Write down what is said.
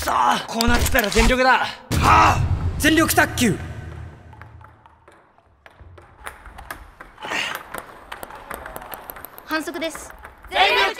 そこうなってたら全力だはあ全力卓球反則です全力